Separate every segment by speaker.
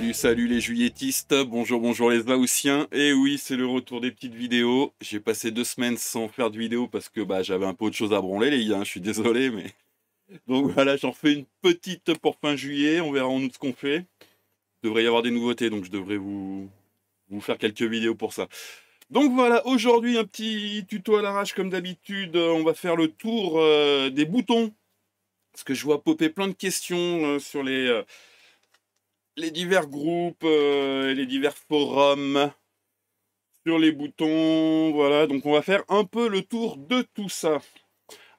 Speaker 1: Salut, salut les juilletistes, bonjour, bonjour les vaoussiens, Et eh oui, c'est le retour des petites vidéos. J'ai passé deux semaines sans faire de vidéos parce que bah, j'avais un peu de choses à branler, les gars. Hein, je suis désolé, mais. Donc voilà, j'en fais une petite pour fin juillet. On verra en août ce qu'on fait. devrait y avoir des nouveautés, donc je devrais vous, vous faire quelques vidéos pour ça. Donc voilà, aujourd'hui, un petit tuto à l'arrache comme d'habitude. On va faire le tour euh, des boutons. Parce que je vois popper plein de questions euh, sur les. Euh, les divers groupes, euh, et les divers forums sur les boutons. Voilà, donc on va faire un peu le tour de tout ça.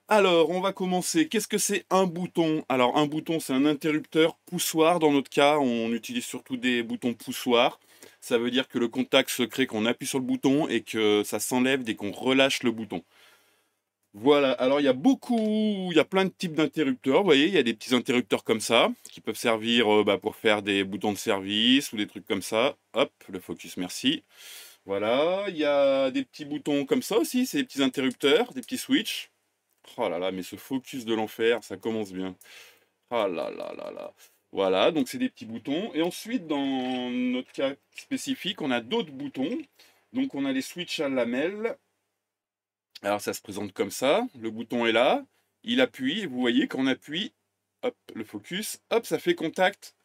Speaker 1: Alors, on va commencer. Qu'est-ce que c'est un bouton Alors, un bouton, c'est un interrupteur poussoir. Dans notre cas, on utilise surtout des boutons poussoirs. Ça veut dire que le contact se crée quand on appuie sur le bouton et que ça s'enlève dès qu'on relâche le bouton. Voilà, alors il y a beaucoup, il y a plein de types d'interrupteurs. Vous voyez, il y a des petits interrupteurs comme ça qui peuvent servir euh, bah, pour faire des boutons de service ou des trucs comme ça. Hop, le focus, merci. Voilà, il y a des petits boutons comme ça aussi, c'est des petits interrupteurs, des petits switches. Oh là là, mais ce focus de l'enfer, ça commence bien. oh là là là là. Voilà, donc c'est des petits boutons. Et ensuite, dans notre cas spécifique, on a d'autres boutons. Donc on a les switches à lamelles alors ça se présente comme ça, le bouton est là, il appuie, vous voyez on appuie, hop, le focus, hop, ça fait contact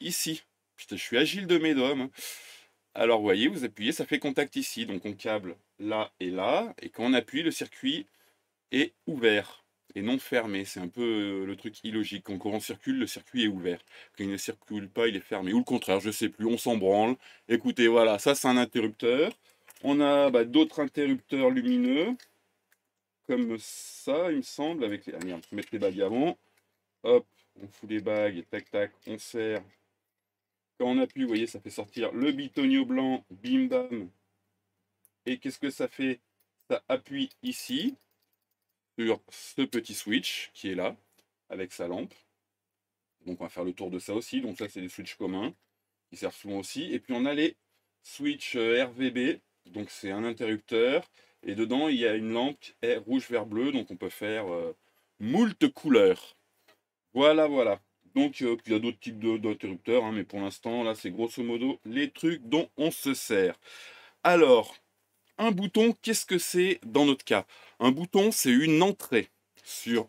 Speaker 1: ici. Putain, je suis agile de mes dômes. Hein. Alors vous voyez, vous appuyez, ça fait contact ici. Donc on câble là et là, et quand on appuie, le circuit est ouvert et non fermé. C'est un peu euh, le truc illogique. Quand le courant circule, le circuit est ouvert. Quand il ne circule pas, il est fermé. Ou le contraire, je ne sais plus, on s'en branle. Écoutez, voilà, ça c'est un interrupteur. On a bah, d'autres interrupteurs lumineux comme ça, il me semble, avec les... Ah, les bagues avant. Hop, on fout les bagues, tac tac, on serre. Quand on appuie, vous voyez, ça fait sortir le bitonio blanc, bim bam. Et qu'est-ce que ça fait Ça appuie ici, sur ce petit switch qui est là, avec sa lampe. Donc on va faire le tour de ça aussi. Donc ça, c'est des switches communs qui servent souvent aussi. Et puis on a les switches euh, RVB, donc c'est un interrupteur et dedans, il y a une lampe est rouge, vert, bleu, donc on peut faire euh, moult couleurs. Voilà, voilà. Donc, euh, il y a d'autres types d'interrupteurs, hein. mais pour l'instant, là, c'est grosso modo les trucs dont on se sert. Alors, un bouton, qu'est-ce que c'est dans notre cas Un bouton, c'est une entrée sur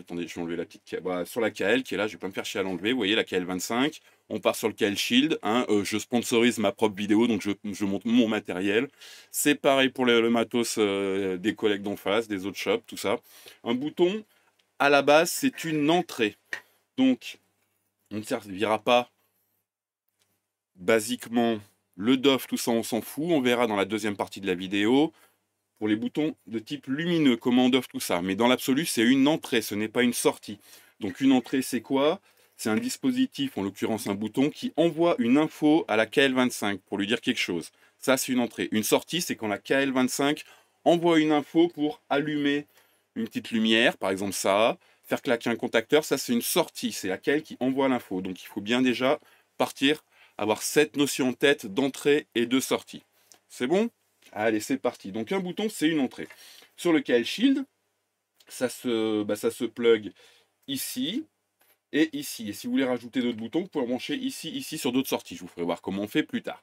Speaker 1: Attendez, je vais enlever la petite. Bah, sur la KL qui est là, je vais pas me faire chier à l'enlever. Vous voyez, la KL 25. On part sur le KL Shield. Hein, euh, je sponsorise ma propre vidéo, donc je, monte mon matériel. C'est pareil pour le, matos euh, des collègues d'en face, des autres shops, tout ça. Un bouton, à la base, c'est une entrée. Donc, on ne servira pas basiquement le DOF, tout ça, on s'en fout. On verra dans la deuxième partie de la vidéo pour les boutons de type lumineux, comment on offre tout ça. Mais dans l'absolu, c'est une entrée, ce n'est pas une sortie. Donc une entrée, c'est quoi C'est un dispositif, en l'occurrence un bouton, qui envoie une info à la KL25 pour lui dire quelque chose. Ça, c'est une entrée. Une sortie, c'est quand la KL25 envoie une info pour allumer une petite lumière, par exemple ça, faire claquer un contacteur, ça c'est une sortie, c'est la KL qui envoie l'info. Donc il faut bien déjà partir, avoir cette notion en tête d'entrée et de sortie. C'est bon Allez, c'est parti. Donc un bouton, c'est une entrée. Sur lequel Shield, ça se, bah, ça se plug ici et ici. Et si vous voulez rajouter d'autres boutons, vous pouvez brancher ici, ici sur d'autres sorties. Je vous ferai voir comment on fait plus tard.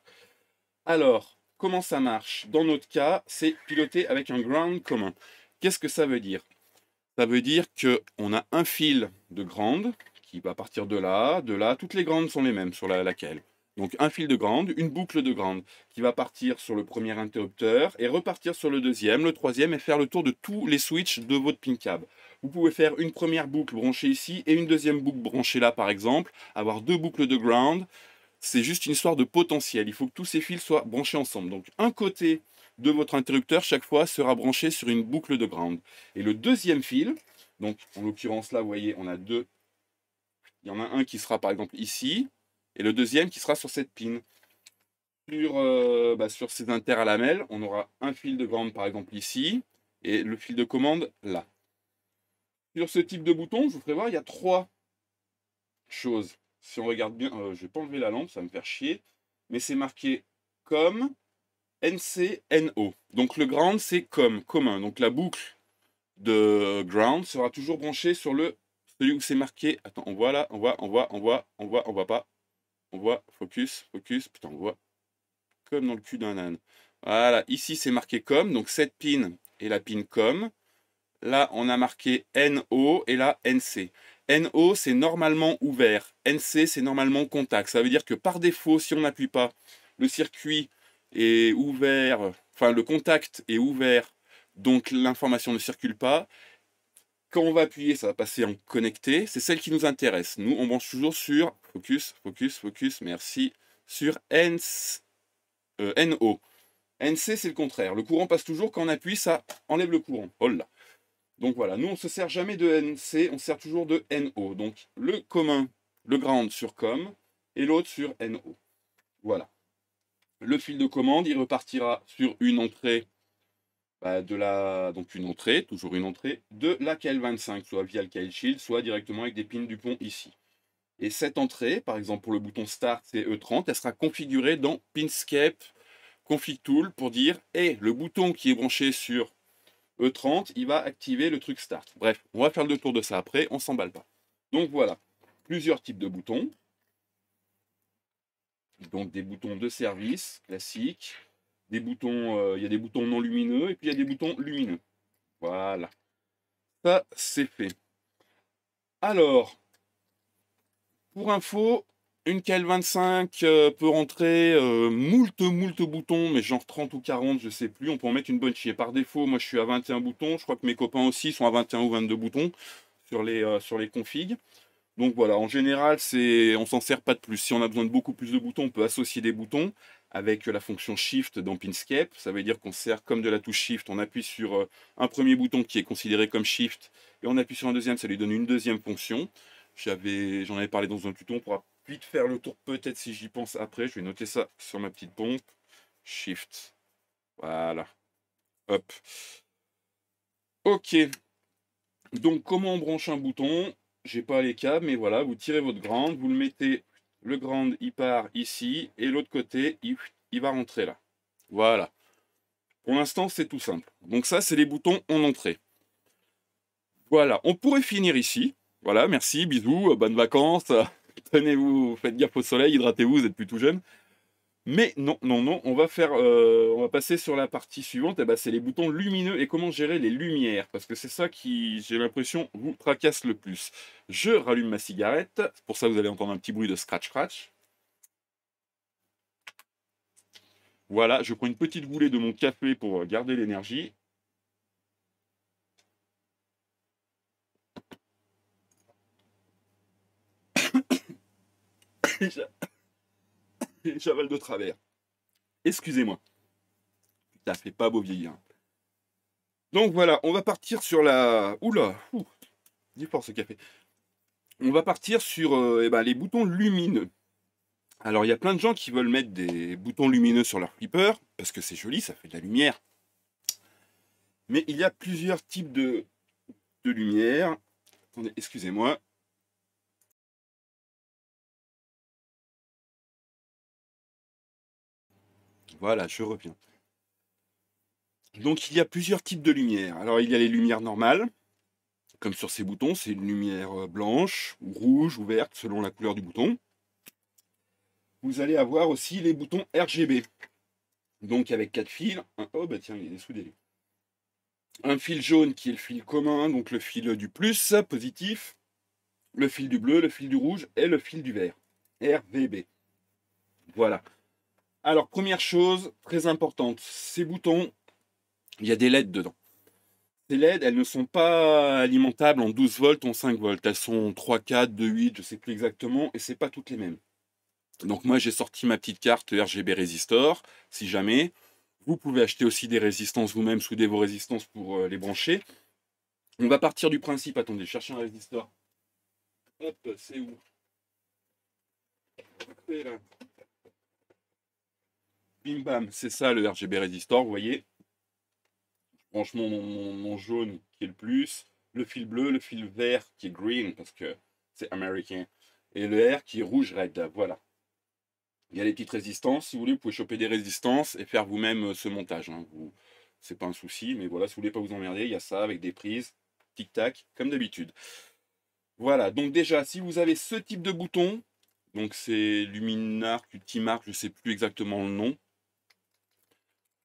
Speaker 1: Alors, comment ça marche Dans notre cas, c'est piloté avec un ground commun. Qu'est-ce que ça veut dire Ça veut dire qu'on a un fil de ground qui va partir de là, de là. Toutes les grandes sont les mêmes sur laquelle donc un fil de ground, une boucle de ground qui va partir sur le premier interrupteur et repartir sur le deuxième, le troisième et faire le tour de tous les switches de votre pin cab. Vous pouvez faire une première boucle branchée ici et une deuxième boucle branchée là par exemple, avoir deux boucles de ground. C'est juste une histoire de potentiel. Il faut que tous ces fils soient branchés ensemble. Donc un côté de votre interrupteur chaque fois sera branché sur une boucle de ground. Et le deuxième fil, donc en l'occurrence là vous voyez on a deux, il y en a un qui sera par exemple ici, et le deuxième qui sera sur cette pin. Sur, euh, bah, ces inter à lamelles, on aura un fil de ground par exemple ici et le fil de commande là. Sur ce type de bouton, je vous ferai voir, il y a trois choses. Si on regarde bien, je euh, je vais pas enlever la lampe, ça me faire chier, mais c'est marqué comme NCNO. Donc le ground, c'est comme, commun. Donc la boucle de ground sera toujours branchée sur le celui où c'est marqué. Attends, on voit là, on voit, on voit, on voit, on voit, on voit pas. On voit, focus, focus, putain, on voit comme dans le cul d'un âne. Voilà, ici c'est marqué comme, donc cette pin est la pin comme. Là, on a marqué NO et là NC. NO, c'est normalement ouvert. NC, c'est normalement contact. Ça veut dire que par défaut, si on n'appuie pas, le circuit est ouvert, enfin le contact est ouvert, donc l'information ne circule pas. Quand on va appuyer, ça va passer en connecté. C'est celle qui nous intéresse. Nous, on branche toujours sur, focus, focus, focus, merci, sur N euh, NO. NC, c'est le contraire. Le courant passe toujours. Quand on appuie, ça enlève le courant. Oh là. Donc voilà, nous, on ne se sert jamais de NC, on sert toujours de NO. Donc le commun, le ground sur COM et l'autre sur NO. Voilà. Le fil de commande, il repartira sur une entrée bah, de la, donc une entrée, toujours une entrée, de la KL25, soit via le KL Shield, soit directement avec des pins du pont ici. Et cette entrée, par exemple pour le bouton Start e 30 elle sera configurée dans Pinscape Config Tool pour dire hey, le bouton qui est branché sur E30, il va activer le truc Start. Bref, on va faire le tour de ça après, on s'emballe pas. Donc voilà, plusieurs types de boutons. Donc des boutons de service classiques, boutons, euh, il y a des boutons non lumineux et puis il y a des boutons lumineux. Voilà. Ça, c'est fait. Alors, pour info, une KL25 euh, peut rentrer euh, moult, moult boutons, mais genre 30 ou 40, je sais plus. On peut en mettre une bonne chier. Par défaut, moi, je suis à 21 boutons. Je crois que mes copains aussi sont à 21 ou 22 boutons sur les, sur les configs. Donc voilà, en général, c'est on s'en sert pas de plus. Si on a besoin de beaucoup plus de boutons, on peut associer des boutons avec euh, la fonction Shift dans Pinscape. Ça veut dire qu'on sert comme de la touche Shift. On appuie sur euh, un premier bouton qui est considéré comme Shift et on appuie sur un deuxième, ça lui donne une deuxième fonction. J'en avais, parlé dans un tuto, on pourra vite faire le tour peut-être si j'y pense après. Je vais noter ça sur ma petite pompe. Shift. Voilà. Hop. Ok. Donc comment on branche un bouton J'ai pas les câbles, mais voilà, vous tirez votre grande, vous le mettez le grand, il part ici, et l'autre côté, il, va rentrer là. Voilà. Pour l'instant, c'est tout simple. Donc ça, c'est les boutons en entrée. Voilà, on pourrait finir ici. Voilà, merci, bisous, bonnes vacances. Tenez-vous, faites gaffe au soleil, hydratez-vous, vous êtes plus tout jeune. Mais non, non, non, on va faire, euh, on va passer sur la partie suivante. Et eh ben, c'est les boutons lumineux et comment gérer les lumières, parce que c'est ça qui, j'ai l'impression, vous tracasse le plus. Je rallume ma cigarette. Pour ça, vous allez entendre un petit bruit de scratch scratch. Voilà, je prends une petite goulée de mon café pour garder l'énergie. j'avale de travers. Excusez-moi. Ça fait pas beau vieillir. Donc voilà, on va partir sur la. Oula, là. fort ce café. On va partir sur euh, eh ben, les boutons lumineux. Alors il y a plein de gens qui veulent mettre des boutons lumineux sur leur flipper, parce que c'est joli, ça fait de la lumière. Mais il y a plusieurs types de, de lumière. excusez-moi. Voilà, je reviens. Donc il y a plusieurs types de lumières. Alors il y a les lumières normales, comme sur ces boutons, c'est une lumière euh, blanche, rouge ou verte selon la couleur du bouton. Vous allez avoir aussi les boutons RGB. Donc avec quatre fils. Oh bah tiens, il est soudé. Un fil jaune qui est le fil commun, donc le fil du plus positif, le fil du bleu, le fil du rouge et le fil du vert. RVB. Voilà. Alors, première chose très importante, ces boutons, il y a des LED dedans. Ces LED, elles ne sont pas alimentables en 12 volts en 5 volts. Elles sont 3, 4, 2, 8, je ne sais plus exactement, et ce pas toutes les mêmes. Donc moi, j'ai sorti ma petite carte RGB Resistor, si jamais. Vous pouvez acheter aussi des résistances vous-même, souder vos résistances pour euh, les brancher. On va partir du principe, attendez, chercher un résistor. Hop, c'est où là. Bim bam, c'est ça le RGB Resistor, vous voyez. Franchement, mon, jaune qui est le plus, le fil bleu, le fil vert qui est green parce que c'est américain, et le R qui est rouge red, voilà. Il y a les petites résistances, si vous voulez, vous pouvez choper des résistances et faire vous-même euh, ce montage. Hein. Vous, c'est pas un souci, mais voilà, si vous voulez pas vous emmerder, il y a ça avec des prises, tic-tac, comme d'habitude. Voilà, donc déjà, si vous avez ce type de bouton, donc c'est Luminar, Ultimark, je ne sais plus exactement le nom,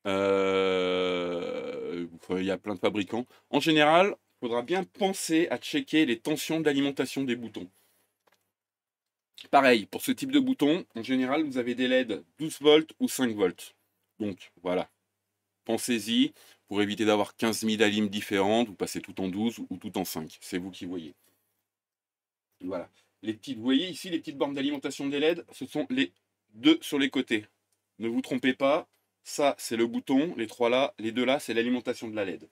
Speaker 1: euh, il y a plein de fabricants. En général, il faudra bien penser à checker les tensions d'alimentation des boutons. Pareil, pour ce type de bouton, en général, vous avez des LED 12 volts ou 5 volts. Donc voilà, pensez-y. Pour éviter d'avoir 15 000 alimes différentes, vous passez tout en 12 ou tout en 5. C'est vous qui voyez. Voilà. Les petites, vous voyez ici les petites bornes d'alimentation des LED, ce sont les deux sur les côtés. Ne vous trompez pas, ça, c'est le bouton. Les trois là, les deux là, c'est l'alimentation de la LED.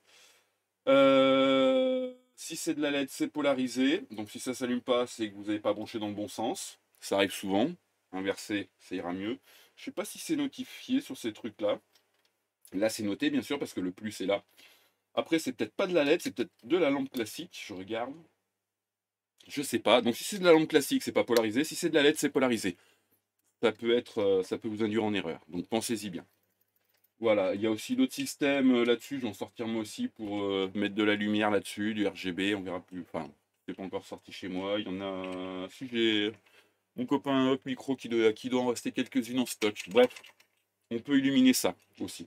Speaker 1: Euh, si c'est de la LED, c'est polarisé. Donc si ça ne s'allume pas, c'est que vous n'avez pas branché dans le bon sens. Ça arrive souvent. Inversé, ça ira mieux. Je ne sais pas si c'est notifié sur ces trucs-là. Là, c'est noté, bien sûr, parce que le plus est là. Après, c'est peut-être pas de la LED, c'est peut-être de la lampe classique. Je regarde. Je sais pas. Donc si c'est de la lampe classique, c'est pas polarisé. Si c'est de la LED, c'est polarisé. Ça peut être, euh, ça peut vous induire en erreur. Donc pensez-y bien. Voilà, il y a aussi d'autres systèmes euh, là-dessus. Je vais en sortir moi aussi pour euh, mettre de la lumière là-dessus, du RGB. On verra plus. Enfin, c'est pas encore sorti chez moi. Il y en a. Si j'ai mon copain Micro qui doit, qui doit en rester quelques-unes en stock. Bref, on peut illuminer ça aussi.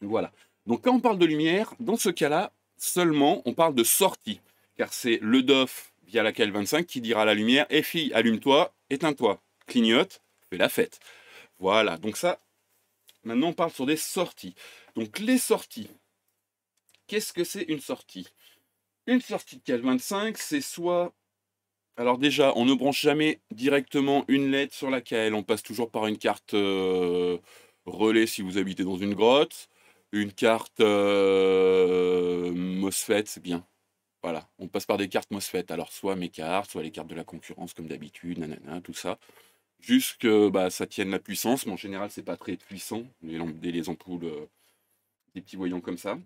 Speaker 1: Voilà. Donc quand on parle de lumière, dans ce cas-là, seulement on parle de sortie, car c'est le DOF via la laquelle 25 qui dira à la lumière, et eh fille, allume-toi, éteins-toi, clignote, fais la fête. Voilà, donc ça, Maintenant, on parle sur des sorties. Donc, les sorties. Qu'est-ce que c'est une sortie Une sortie de KL25, c'est soit. Alors, déjà, on ne branche jamais directement une lettre sur la KL. On passe toujours par une carte euh, relais si vous habitez dans une grotte. Une carte euh, MOSFET, c'est bien. Voilà, on passe par des cartes MOSFET. Alors, soit mes cartes, soit les cartes de la concurrence, comme d'habitude, nanana, tout ça jusque bah, ça tienne la puissance, mais en général, c'est pas très puissant, les, lampes, les ampoules, euh, des petits voyants comme ça.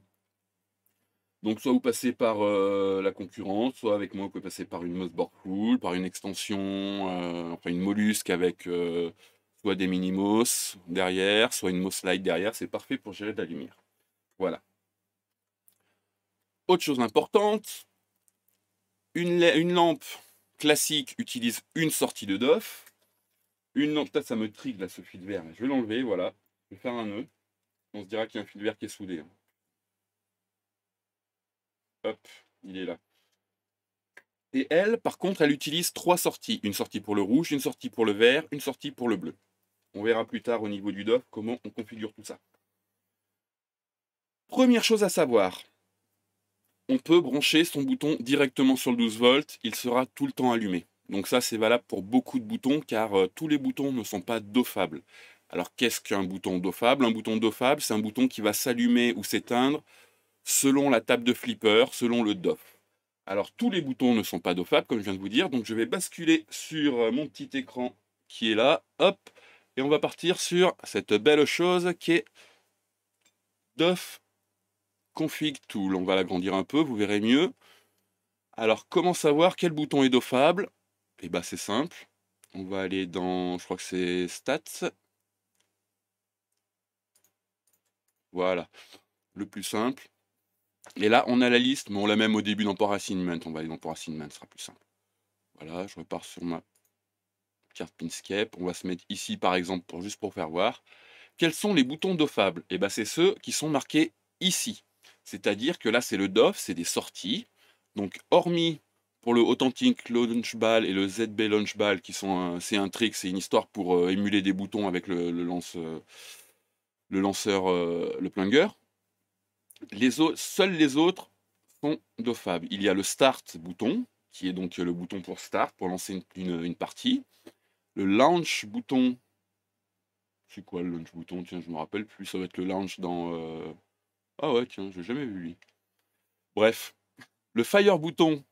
Speaker 1: Donc, soit vous passez par euh, la concurrence, soit avec moi, vous pouvez passer par une board cool, par une extension, euh, enfin une mollusque avec soit des minimos derrière, soit une Light derrière, c'est parfait pour gérer de la lumière. Voilà. Autre chose importante, une, une lampe classique utilise une sortie de DOF, une lampe, ça me trigue là ce fil vert. Je vais l'enlever, voilà. Je vais faire un nœud. On se dira qu'il y a un fil vert qui est soudé. Hein. Hop, il est là. Et elle, par contre, elle utilise trois sorties. Une sortie pour le rouge, une sortie pour le vert, une sortie pour le bleu. On verra plus tard au niveau du DOF comment on configure tout ça. Première chose à savoir, on peut brancher son bouton directement sur le 12 v il sera tout le temps allumé. Donc ça, c'est valable pour beaucoup de boutons, car euh, tous les boutons ne sont pas doffables. Alors qu'est-ce qu'un bouton doffable Un bouton doffable, c'est un bouton qui va s'allumer ou s'éteindre selon la table de flipper, selon le doff. Alors tous les boutons ne sont pas doffables, comme je viens de vous dire, donc je vais basculer sur euh, mon petit écran qui est là, hop, et on va partir sur cette belle chose qui est doff config tool. On va l'agrandir un peu, vous verrez mieux. Alors comment savoir quel bouton est doffable et eh bah c'est simple. On va aller dans, je crois que c'est stats. Voilà, le plus simple. Et là, on a la liste, mais on l'a même au début dans Port Assignment. On va aller dans Port Assignment, ce sera plus simple. Voilà, je repars sur ma carte Pinscape. On va se mettre ici, par exemple, pour juste pour faire voir. Quels sont les boutons doffables Et eh bien, bah, c'est ceux qui sont marqués ici. C'est-à-dire que là, c'est le doff, c'est des sorties. Donc, hormis pour le Authentic ball et le ZB ball qui sont c'est un trick, c'est une histoire pour euh, émuler des boutons avec le, lance, euh, le lanceur, euh, le plunger. Les seuls les autres sont dofables. Il y a le Start bouton, qui est donc le bouton pour Start, pour lancer une, partie. Le Launch bouton, c'est quoi le Launch bouton Tiens, je me rappelle plus, ça va être le Launch dans... Ah ouais, tiens, j'ai jamais vu lui. Bref, le Fire bouton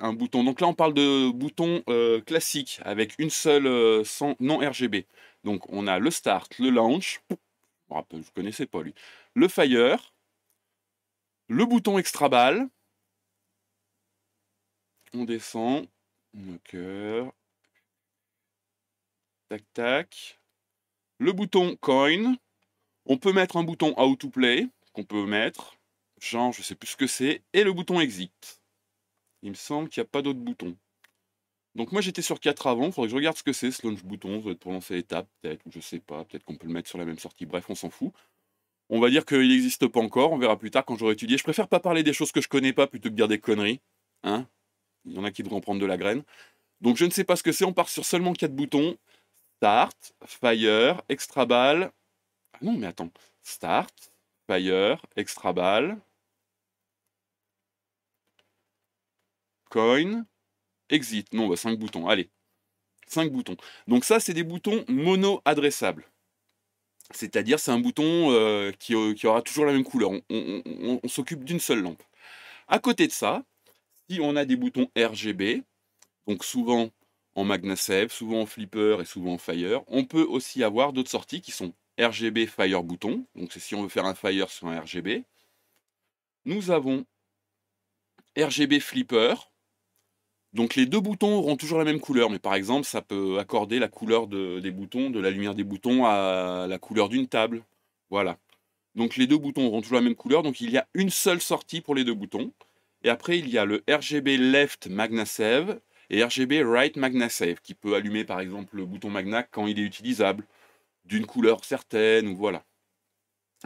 Speaker 1: un bouton. Donc là, on parle de bouton euh, classique avec une seule euh, sans, non RGB. Donc on a le start, le launch, vous connaissez pas lui, le fire, le bouton extra Ball, On descend, le tac tac, le bouton coin. On peut mettre un bouton how to play qu'on peut mettre, genre je sais plus ce que c'est, et le bouton exit. Il me semble qu'il n'y a pas d'autres boutons. Donc moi j'étais sur 4 avant, il faudrait que je regarde ce que c'est ce launch bouton, ça pour lancer l'étape peut-être, ou je sais pas, peut-être qu'on peut le mettre sur la même sortie, bref on s'en fout. On va dire qu'il n'existe pas encore, on verra plus tard quand j'aurai étudié. Je préfère pas parler des choses que je connais pas plutôt que dire des conneries. Hein il y en a qui en prendre de la graine. Donc je ne sais pas ce que c'est, on part sur seulement 4 boutons. Start, Fire, Extra Ball. Ah non mais attends, Start, Fire, Extra Ball, Coin, exit. Non, 5 bah, boutons. Allez. 5 boutons. Donc ça, c'est des boutons mono-adressables. C'est-à-dire, c'est un bouton euh, euh, qui, aura toujours la même couleur. On, s'occupe d'une seule lampe. À côté de ça, si on a des boutons RGB, donc souvent en MagnaSafe, souvent en Flipper et souvent en Fire, on peut aussi avoir d'autres sorties qui sont RGB Fire bouton. Donc c'est si on veut faire un Fire sur un RGB. Nous avons RGB Flipper, donc les deux boutons auront toujours la même couleur, mais par exemple, ça peut accorder la couleur des boutons, de la lumière des boutons à la couleur d'une table. Voilà. Donc les deux boutons auront toujours la même couleur, donc il y a une seule sortie pour les deux boutons. Et après, il y a le RGB Left MagnaSave et RGB Right MagnaSave, qui peut allumer par exemple le bouton Magna quand il est utilisable, d'une couleur certaine, ou voilà.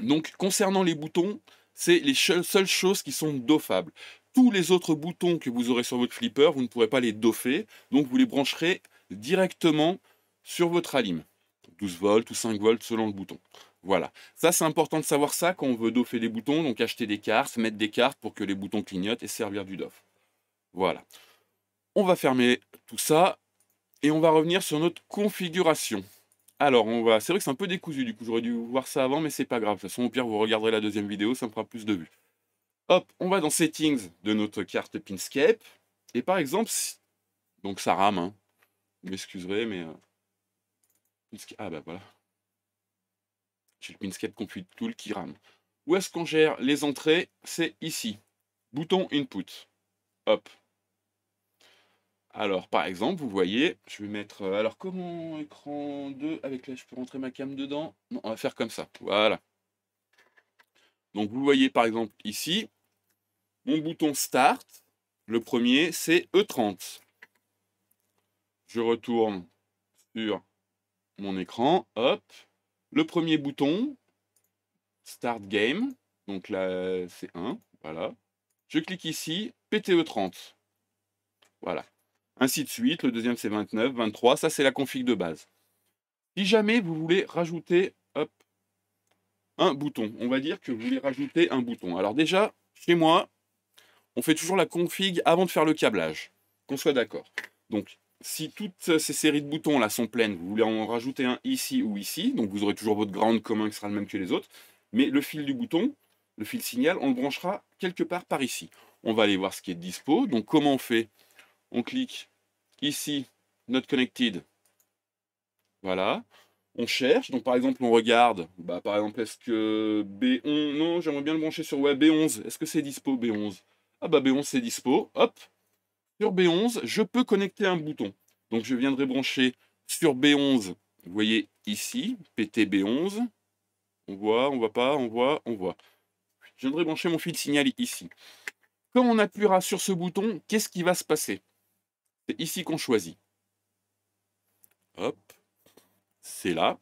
Speaker 1: Donc concernant les boutons, c'est les seules choses qui sont doffables tous les autres boutons que vous aurez sur votre flipper, vous ne pourrez pas les doffer, donc vous les brancherez directement sur votre alim. 12 volts ou 5 volts selon le bouton. Voilà. Ça, c'est important de savoir ça quand on veut doffer des boutons, donc acheter des cartes, mettre des cartes pour que les boutons clignotent et servir du doff. Voilà. On va fermer tout ça et on va revenir sur notre configuration. Alors, on va. C'est vrai que c'est un peu décousu, du coup, j'aurais dû voir ça avant, mais c'est pas grave. De toute façon, au pire, vous regarderez la deuxième vidéo, ça me fera plus de vues. Hop, on va dans Settings de notre carte Pinscape. Et par exemple, donc ça rame, hein. vous m'excuserez, mais... Euh, ah bah voilà. J'ai le Pinscape Compute Tool qui rame. Où est-ce qu'on gère les entrées C'est ici. Bouton Input. Hop. Alors, par exemple, vous voyez, je vais mettre... Euh, alors, comment écran 2 Avec là, je peux rentrer ma cam dedans Non, on va faire comme ça. Voilà. Donc, vous voyez, par exemple, ici, bouton Start, le premier, c'est E30. Je retourne sur mon écran, hop. Le premier bouton, Start Game, donc là c'est un voilà. Je clique ici, PTE e 30. Voilà. Ainsi de suite, le deuxième c'est 29, 23, ça c'est la config de base. Si jamais vous voulez rajouter hop, un bouton, on va dire que vous voulez rajouter un bouton. Alors déjà, chez moi, on fait toujours la config avant de faire le câblage, qu'on soit d'accord. Donc, si toutes ces séries de boutons là sont pleines, vous voulez en rajouter un ici ou ici, donc vous aurez toujours votre ground commun qui sera le même que les autres, mais le fil du bouton, le fil signal, on le branchera quelque part par ici. On va aller voir ce qui est dispo. Donc comment on fait On clique ici, Not Connected. Voilà. On cherche. Donc par exemple, on regarde. Bah, par exemple, est-ce que B11... Non, j'aimerais bien le brancher sur Web B11. Est-ce que c'est dispo B11 ah bah B11 c'est dispo, hop. Sur B11, je peux connecter un bouton. Donc je viendrai brancher sur B11, vous voyez ici, PTB11. On voit, on voit pas, on voit, on voit. Je viendrai brancher mon fil signal ici. Quand on appuiera sur ce bouton, qu'est-ce qui va se passer C'est ici qu'on choisit. Hop, c'est là.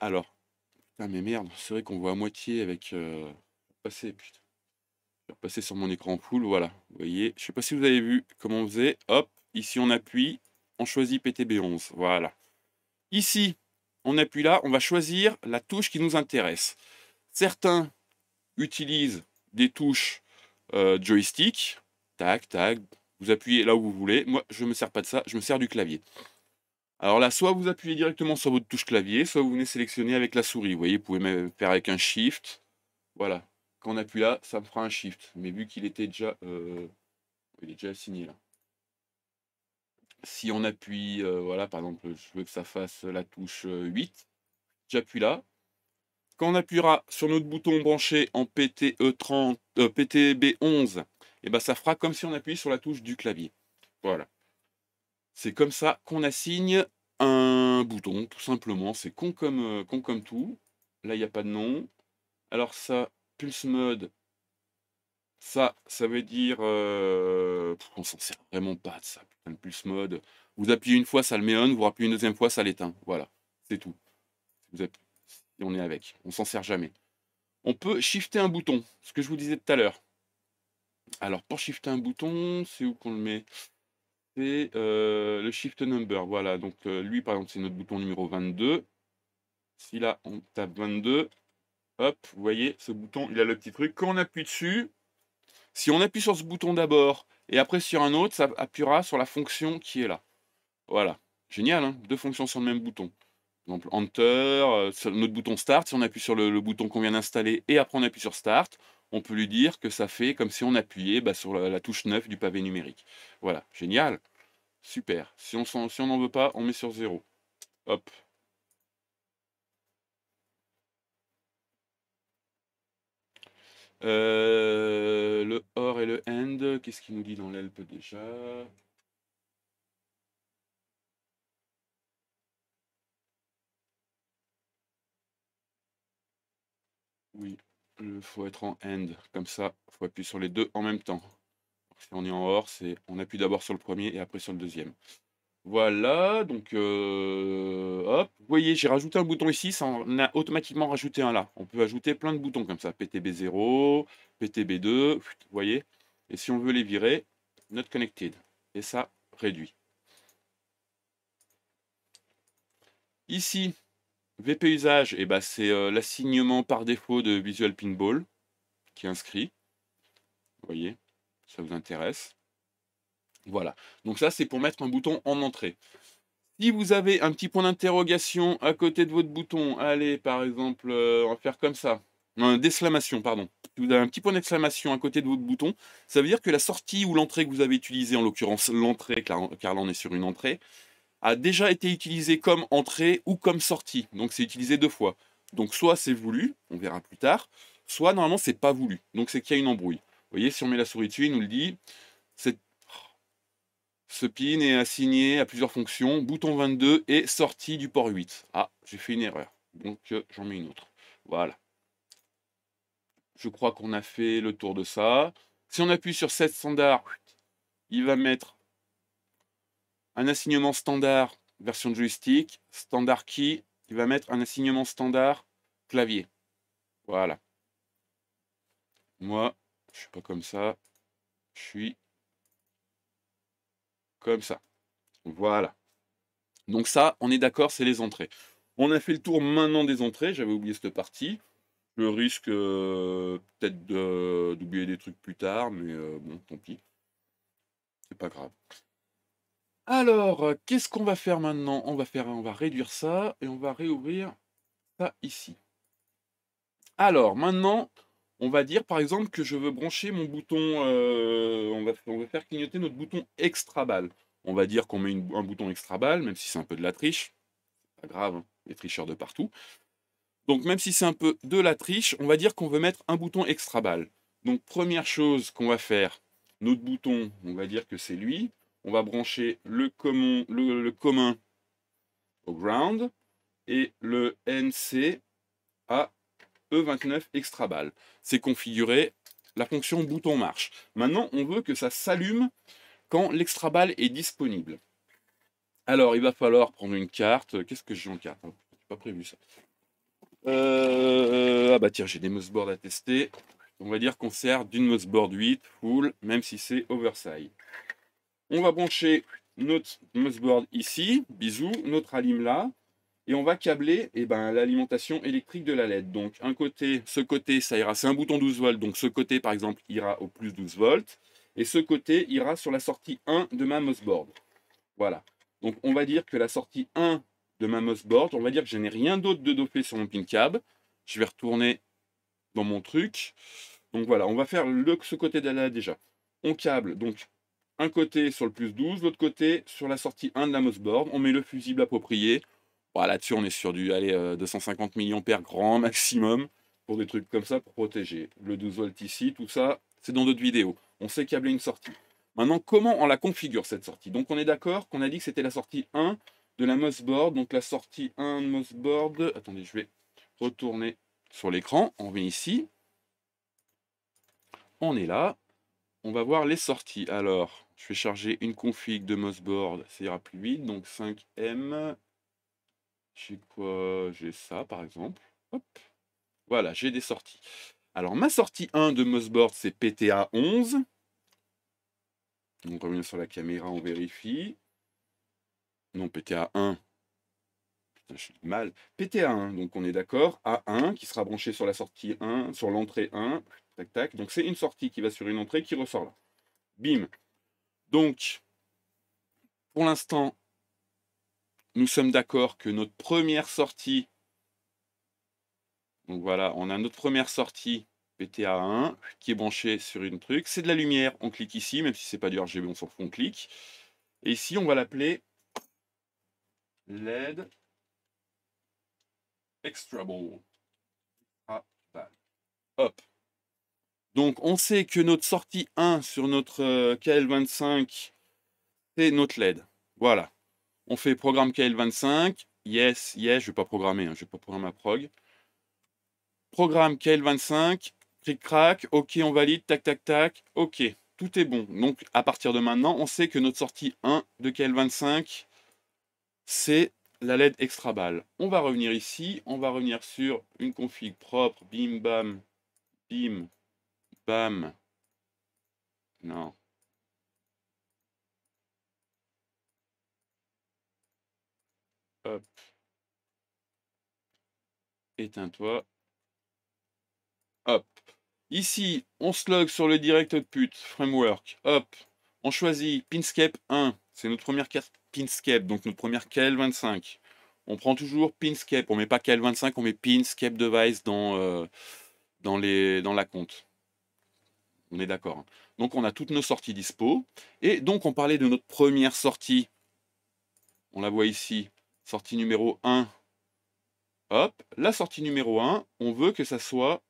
Speaker 1: Alors, putain mais merde, c'est vrai qu'on voit à moitié avec... Euh, passer, passer sur mon écran full, voilà. Vous voyez, je sais pas si vous avez vu comment on faisait. Hop, ici on appuie, on choisit PTB11, voilà. Ici, on appuie là, on va choisir la touche qui nous intéresse. Certains utilisent des touches euh, joystick, tac, tac, vous appuyez là où vous voulez. Moi, je ne me sers pas de ça, je me sers du clavier. Alors là, soit vous appuyez directement sur votre touche clavier, soit vous venez sélectionner avec la souris. Vous voyez, vous pouvez même faire avec un Shift. Voilà, quand on appuie là, ça me fera un shift. Mais vu qu'il était déjà, euh, il est déjà assigné là. Si on appuie, euh, voilà, par exemple, je veux que ça fasse la touche 8, euh, j'appuie là. Quand on appuiera sur notre bouton branché en PTE30, PTB11, et ben ça fera comme si on appuyait sur la touche du clavier. Voilà. C'est comme ça qu'on assigne un bouton, tout simplement. C'est con comme, con comme tout. Là, il n'y a pas de nom. Alors ça, Pulse Mode, ça, ça veut dire. Euh, on s'en sert vraiment pas de ça. Putain, Pulse Mode. Vous appuyez une fois, ça le met on. Vous appuyez une deuxième fois, ça l'éteint. Voilà, c'est tout. on est avec. On s'en sert jamais. On peut shifter un bouton, ce que je vous disais tout à l'heure. Alors, pour shifter un bouton, c'est où qu'on le met C'est euh, le shift number. Voilà, donc euh, lui, par exemple, c'est notre bouton numéro 22. Si là, on tape 22, Hop, vous voyez, ce bouton, il a le petit truc. Quand on appuie dessus, si on appuie sur ce bouton d'abord et après sur un autre, ça appuiera sur la fonction qui est là. Voilà. Génial, hein deux fonctions sur le même bouton. Donc, Enter, euh, notre bouton Start, si on appuie sur le, bouton qu'on vient d'installer et après on appuie sur Start, on peut lui dire que ça fait comme si on appuyait bah, sur la, touche 9 du pavé numérique. Voilà, génial, super. Si on si n'en veut pas, on met sur 0. Hop, Euh, le or et le end, qu'est-ce qu'il nous dit dans l'help déjà Oui, il faut être en end, comme ça, faut appuyer sur les deux en même temps. Si on est en or, c'est on appuie d'abord sur le premier et après sur le deuxième. Voilà, donc hop, vous voyez, j'ai rajouté un bouton ici, ça en a automatiquement rajouté un là. On peut ajouter plein de boutons comme ça, PTB0, PTB2, vous voyez. Et si on veut les virer, not connected. Et ça réduit. Ici, VP usage, et eh ben, c'est l'assignement par défaut de Visual Pinball qui est inscrit. Vous voyez, ça vous intéresse. Voilà. Donc ça, c'est pour mettre un bouton en entrée. Si vous avez un petit point d'interrogation à côté de votre bouton, allez, par exemple, on euh, va faire comme ça. Non, d'exclamation, pardon. Si vous avez un petit point d'exclamation à côté de votre bouton, ça veut dire que la sortie ou l'entrée que vous avez utilisée, en l'occurrence l'entrée, car là on est sur une entrée, a déjà été utilisée comme entrée ou comme sortie. Donc c'est utilisé deux fois. Donc soit c'est voulu, on verra plus tard, soit normalement c'est pas voulu. Donc c'est qu'il y a une embrouille. Vous voyez, si on met la souris dessus, il nous le dit. c'est ce pin est assigné à plusieurs fonctions, bouton 22 et sortie du port 8. Ah, j'ai fait une erreur, donc euh, j'en mets une autre. Voilà. Je crois qu'on a fait le tour de ça. Si on appuie sur 7 standard, il va mettre un assignement standard version joystick, standard key, il va mettre un assignement standard clavier. Voilà. Moi, je suis pas comme ça. Je suis comme ça. Voilà. Donc ça, on est d'accord, c'est les entrées. On a fait le tour maintenant des entrées, j'avais oublié cette partie. Je risque euh, peut-être d'oublier des trucs plus tard, mais euh, bon, tant pis. C'est pas grave. Alors, euh, qu'est-ce qu'on va faire maintenant on va, faire, on va réduire ça et on va réouvrir ça ici. Alors, maintenant, on va dire par exemple que je veux brancher mon bouton, euh, on, va, faire clignoter notre bouton extra balle. On va dire qu'on met un bouton extra balle, même si c'est un peu de la triche, pas grave, hein, les tricheurs de partout. Donc même si c'est un peu de la triche, on va dire qu'on veut mettre un bouton extra balle. Donc première chose qu'on va faire, notre bouton, on va dire que c'est lui. On va brancher le commun, le commun au ground et le NC à E29 extra balle. C'est configuré la fonction bouton marche. Maintenant, on veut que ça s'allume quand l'extra balle est disponible. Alors, il va falloir prendre une carte. Qu'est-ce que j'ai en carte Pas prévu ça. Euh, ah bah tiens, j'ai des mouseboards à tester. On va dire qu'on sert d'une mouseboard 8 full, même si c'est oversize. On va brancher notre mouseboard ici, bisous, notre alim là et on va câbler eh ben, l'alimentation électrique de la LED. Donc un côté, ce côté, ça ira, c'est un bouton 12 volts, donc ce côté par exemple ira au plus 12 volts, et ce côté ira sur la sortie 1 de ma MOSBoard. Voilà. Donc on va dire que la sortie 1 de ma MOSBoard, on va dire que je n'ai rien d'autre de dopé sur mon pin cab. Je vais retourner dans mon truc. Donc voilà, on va faire le, ce côté de la déjà. On câble donc un côté sur le plus 12, l'autre côté sur la sortie 1 de la MOSBoard. On met le fusible approprié bah, là-dessus, on est sur du 250 euh, millions grand maximum pour des trucs comme ça pour protéger. Le 12 volts ici, tout ça, c'est dans d'autres vidéos. On sait câbler une sortie. Maintenant, comment on la configure cette sortie Donc, on est d'accord qu'on a dit que c'était la sortie 1 de la Mossboard. Donc, la sortie 1 de Mossboard. Attendez, je vais retourner sur l'écran. On vient ici. On est là. On va voir les sorties. Alors, je vais charger une config de Mossboard. Ça ira plus vite. Donc, 5M. J'ai quoi J'ai ça, par exemple. Voilà, j'ai des sorties. Alors, ma sortie 1 de Mossboard, c'est PTA 11. On revient sur la caméra, on vérifie. Non, PTA 1. Putain, je suis mal. PTA 1, donc on est d'accord. A1 qui sera branché sur la sortie 1, sur l'entrée 1. Tac, tac. Donc, c'est une sortie qui va sur une entrée qui ressort là. Bim. Donc, pour l'instant, nous sommes d'accord que notre première sortie, donc voilà, on a notre première sortie PTA1 qui est branchée sur une truc, c'est de la lumière, on clique ici, même si c'est pas du RGB, on s'en fout, on clique. Et ici, on va l'appeler LED Extra Ball. Ah, bah. Hop. Donc, on sait que notre sortie 1 sur notre euh, KL25, c'est notre LED. Voilà. On fait programme KL25. Yes, yes, je ne vais pas programmer, hein, je ne vais pas programmer ma prog. Programme KL25, clic-crac, ok, on valide, tac, tac, tac, ok, tout est bon. Donc à partir de maintenant, on sait que notre sortie 1 de KL25, c'est la LED extra balle. On va revenir ici, on va revenir sur une config propre, bim, bam, bim, bam. Non, Hop. Éteins-toi. Hop. Ici, on se log sur le direct output framework. Hop. On choisit Pinscape 1. C'est notre première carte Pinscape, donc notre première KL25. On prend toujours Pinscape. On met pas KL25, on met Pinscape device dans, euh, dans, les, dans la compte. On est d'accord. Hein. Donc on a toutes nos sorties dispo. Et donc on parlait de notre première sortie. On la voit ici. Sortie numéro 1. Hop. La sortie numéro 1, on veut que ça soit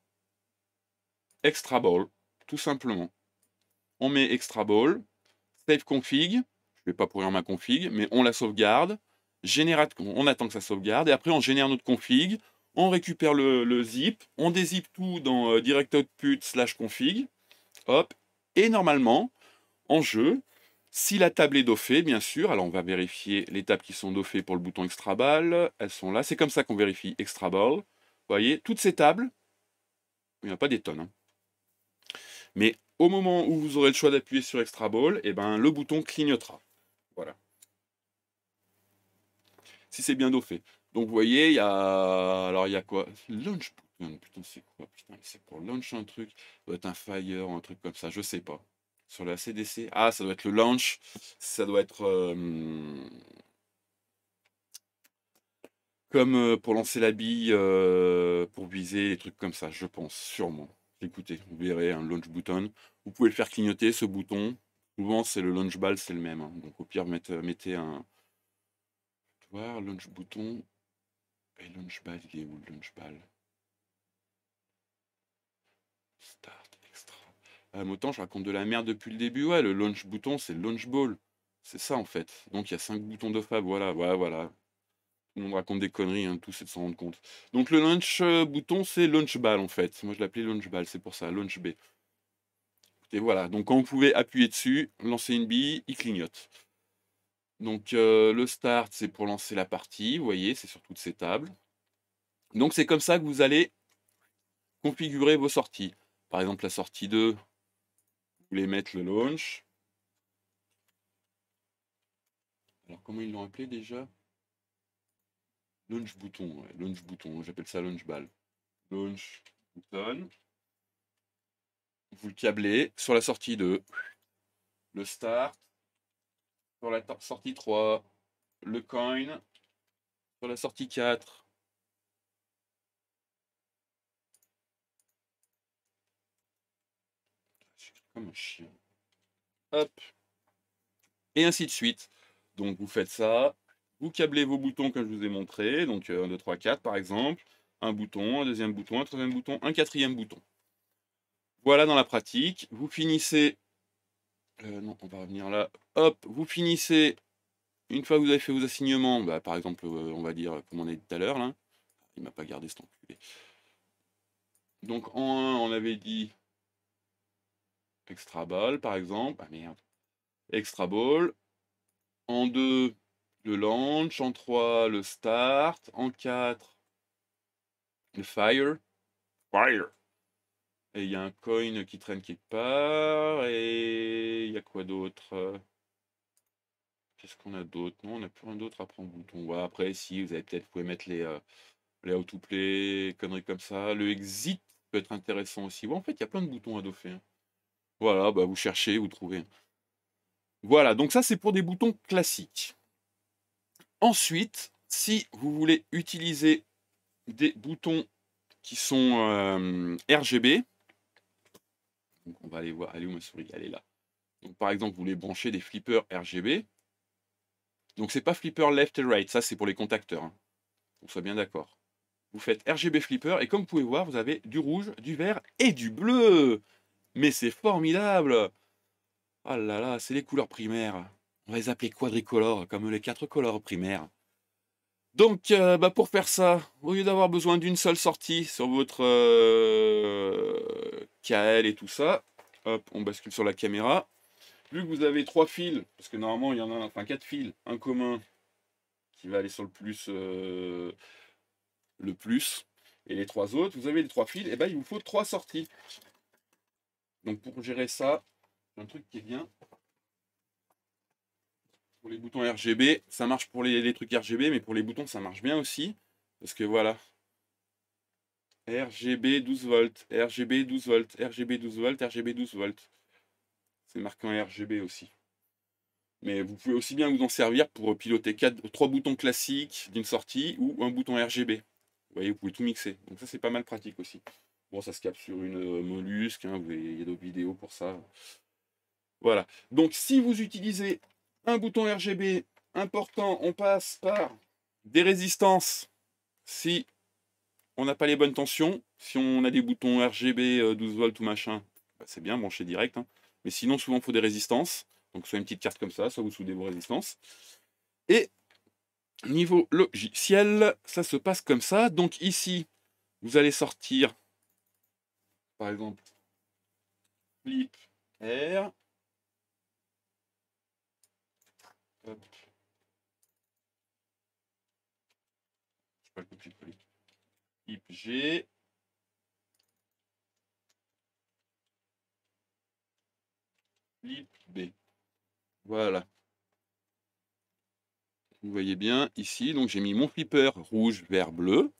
Speaker 1: extra ball, tout simplement. On met extra ball, save config, je ne vais pas pourrir ma config, mais on la sauvegarde, on attend que ça sauvegarde, et après on génère notre config, on récupère le, zip, on dézip tout dans euh, direct output slash config, hop, et normalement, en jeu, si la table est doffée, bien sûr, alors on va vérifier les tables qui sont doffées pour le bouton extra ball. Elles sont là, c'est comme ça qu'on vérifie extra ball. Vous voyez, toutes ces tables, il n'y en a pas des tonnes. Hein. Mais au moment où vous aurez le choix d'appuyer sur extra ball, eh ben, le bouton clignotera. Voilà. Si c'est bien doffé. Donc vous voyez, il y a... Alors il y a quoi Launch Putain, c'est quoi Putain, c'est pour launch un truc. Ça être un fire, un truc comme ça, je sais pas. Sur la CDC. Ah, ça doit être le launch. Ça doit être. Euh, comme euh, pour lancer la bille, euh, pour viser, des trucs comme ça, je pense, sûrement. Écoutez, vous verrez un launch button. Vous pouvez le faire clignoter, ce bouton. Souvent, c'est le launch ball, c'est le même. Hein. Donc, au pire, mettez, mettez un. Voir, launch button Et launch ball, il est le launch ball euh, autant je raconte de la merde depuis le début. Ouais, le launch bouton, c'est le launch ball. C'est ça en fait. Donc il y a cinq boutons de fab. Voilà, voilà, voilà. Tout le monde raconte des conneries, hein, tout c'est de s'en rendre compte. Donc le launch euh, bouton, c'est launch ball en fait. Moi je l'appelais launch ball, c'est pour ça, launch B. Et voilà, donc quand vous pouvez appuyer dessus, lancer une bille, il clignote. Donc euh, le start, c'est pour lancer la partie, vous voyez, c'est sur toutes ces tables. Donc c'est comme ça que vous allez configurer vos sorties. Par exemple, la sortie 2, voulez mettre le launch. Alors comment ils l'ont appelé déjà Launch bouton, launch bouton, j'appelle ça launch ball. Launch bouton. Vous le câblez sur la sortie de Le start. Sur la sortie 3. Le coin. Sur la sortie 4 Comme un chien. Hop. Et ainsi de suite. Donc vous faites ça. Vous câblez vos boutons comme je vous ai montré. Donc 1, 2, 3, 4 par exemple. Un bouton, un deuxième bouton, un troisième bouton, un quatrième bouton. Voilà dans la pratique. Vous finissez. Euh, non, on va revenir là. Hop, vous finissez. Une fois que vous avez fait vos assignements, bah, par exemple, euh, on va dire, comme on est tout à l'heure, là. Il m'a pas gardé ce enculé. Donc en 1, on avait dit Extra ball, par exemple. Ah merde. Extra ball. En deux, le launch. En 3, le start. En 4, le fire. Fire. Et il y a un coin qui traîne quelque part. Et il y a quoi d'autre Qu'est-ce qu'on a d'autre Non, on n'a plus rien d'autre à prendre bouton. après, si, vous avez peut-être pouvez mettre les, euh, les play, conneries comme ça. Le exit peut être intéressant aussi. Bon en fait, il y a plein de boutons à doffer. Hein. Voilà, bah, vous cherchez, vous trouvez. Voilà, donc ça c'est pour des boutons classiques. Ensuite, si vous voulez utiliser des boutons qui sont euh, RGB, on va aller voir, allez où ma souris Elle est là. Donc par exemple, vous voulez brancher des flippers RGB. Donc c'est pas flipper left et right, ça c'est pour les contacteurs. Hein. On soit bien d'accord. Vous faites RGB flipper et comme vous pouvez voir, vous avez du rouge, du vert et du bleu. Mais c'est formidable Ah oh là là, c'est les couleurs primaires. On va les appeler quadricolores, comme les quatre couleurs primaires. Donc, euh, bah, pour faire ça, au lieu d'avoir besoin d'une seule sortie sur votre euh, KL et tout ça, hop, on bascule sur la caméra. Vu que vous avez trois fils, parce que normalement il y en a, enfin quatre fils, un commun qui va aller sur le plus, euh, le plus, et les trois autres, vous avez les trois fils, et ben il vous faut trois sorties. Donc pour gérer ça, un truc qui est bien. Pour les boutons RGB, ça marche pour les, trucs RGB, mais pour les boutons, ça marche bien aussi. Parce que voilà, RGB 12 v RGB 12 volts, RGB 12 volts, RGB 12 v C'est marquant RGB aussi. Mais vous pouvez aussi bien vous en servir pour piloter trois boutons classiques d'une sortie ou un bouton RGB. Vous voyez, vous pouvez tout mixer. Donc ça, c'est pas mal pratique aussi. Bon, ça se capte sur une euh, mollusque, hein, il y a d'autres vidéos pour ça. Voilà. Donc, si vous utilisez un bouton RGB important, on passe par des résistances si on n'a pas les bonnes tensions. Si on a des boutons RGB 12 euh, volts ou machin, bah, c'est bien, brancher direct. Hein. Mais sinon, souvent, il faut des résistances. Donc, soit une petite carte comme ça, soit vous soudez vos résistances. Et niveau logiciel, ça se passe comme ça. Donc ici, vous allez sortir par exemple, flip R. Hop. Je Flip G. Flip B. Voilà. Vous voyez bien ici, donc j'ai mis mon flipper rouge, vert, bleu.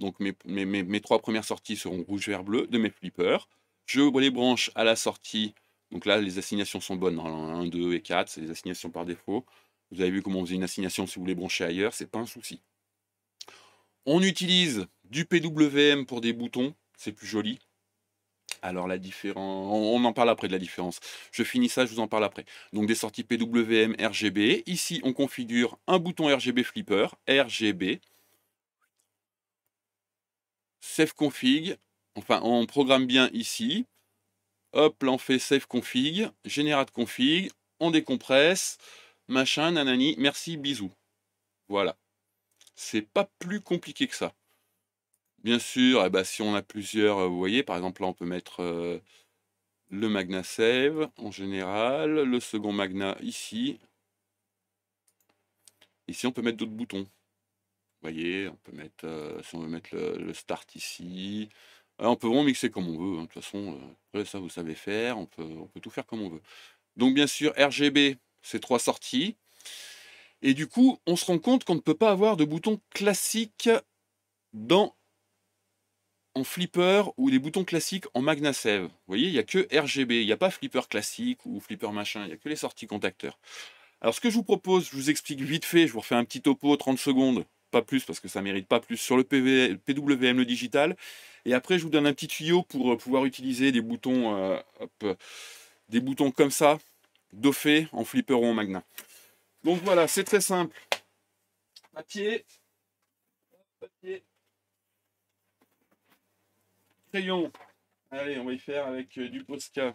Speaker 1: Donc mes, trois premières sorties seront rouge, vert, bleu de mes flippers. Je les branche à la sortie. Donc là, les assignations sont bonnes. 1, hein. 2 et 4, c'est les assignations par défaut. Vous avez vu comment on faisait une assignation si vous voulez brancher ailleurs, c'est pas un souci. On utilise du PWM pour des boutons, c'est plus joli. Alors la différence, on en parle après de la différence. Je finis ça, je vous en parle après. Donc des sorties PWM RGB. Ici, on configure un bouton RGB flipper, RGB save config. Enfin, on programme bien ici. Hop, là, on fait save config, générate config, on décompresse, machin, nanani, merci, bisous. Voilà. C'est pas plus compliqué que ça. Bien sûr, eh ben, si on a plusieurs, euh, vous voyez, par exemple, là, on peut mettre euh, le magna save en général, le second magna ici. Ici, on peut mettre d'autres boutons voyez, on peut mettre, euh, si on veut mettre le, start ici, euh, on peut vraiment mixer comme on veut. Hein, de toute façon, euh, ça vous savez faire, on peut, on peut tout faire comme on veut. Donc bien sûr, RGB, c'est trois sorties. Et du coup, on se rend compte qu'on ne peut pas avoir de boutons classiques dans en flipper ou des boutons classiques en magna Vous voyez, il n'y a que RGB, il n'y a pas flipper classique ou flipper machin, il n'y a que les sorties contacteurs. Alors ce que je vous propose, je vous explique vite fait, je vous refais un petit topo 30 secondes pas plus parce que ça mérite pas plus, sur le, PV, PWM, le digital. Et après, je vous donne un petit tuyau pour euh, pouvoir utiliser des boutons, euh, euh, des boutons comme ça, doffés en flipperon magna. Donc voilà, c'est très simple. Papier, papier, crayon. Allez, on va y faire avec du Posca.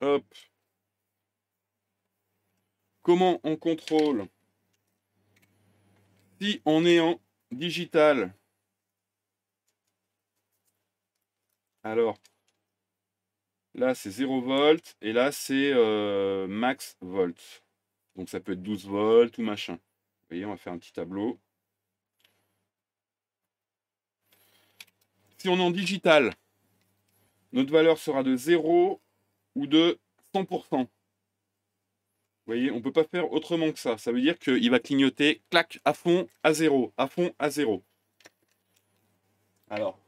Speaker 1: Hop. Comment on contrôle si on est en digital, alors là c'est 0 volts et là c'est euh, max volts. Donc ça peut être 12 volts ou machin. on va faire un petit tableau. Si on est en digital, notre valeur sera de 0 ou de 100%. Vous voyez, on ne peut pas faire autrement que ça. Ça veut dire qu'il va clignoter, clac, à fond, à zéro, à fond, à zéro. Alors,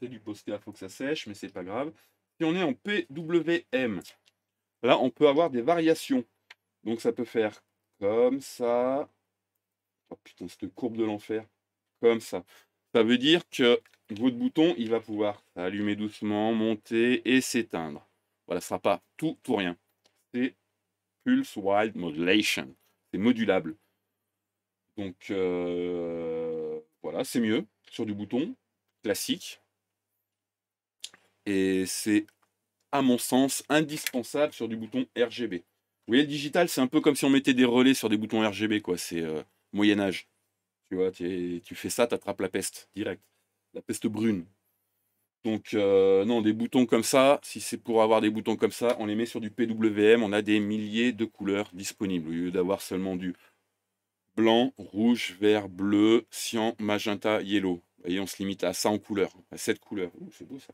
Speaker 1: c'est du poster, à fond que ça sèche, mais c'est pas grave. Si on est en PWM, là, on peut avoir des variations. Donc, ça peut faire comme ça. Oh putain, cette courbe de l'enfer. Comme ça. Ça veut dire que votre bouton, il va pouvoir allumer doucement, monter et s'éteindre. Voilà, ce ne sera pas tout tout rien. C'est Pulse Wild Modulation. C'est modulable. Donc euh, voilà, c'est mieux sur du bouton classique. Et c'est, à mon sens, indispensable sur du bouton RGB. Vous voyez, le digital, c'est un peu comme si on mettait des relais sur des boutons RGB, quoi. C'est euh, Moyen-Âge. Tu vois, tu fais ça, tu attrapes la peste, direct. La peste brune. Donc, euh, non, des boutons comme ça, si c'est pour avoir des boutons comme ça, on les met sur du PWM, on a des milliers de couleurs disponibles, au lieu d'avoir seulement du blanc, rouge, vert, bleu, cyan, magenta, yellow. Vous voyez, on se limite à ça en couleurs, à cette couleur. C'est beau ça.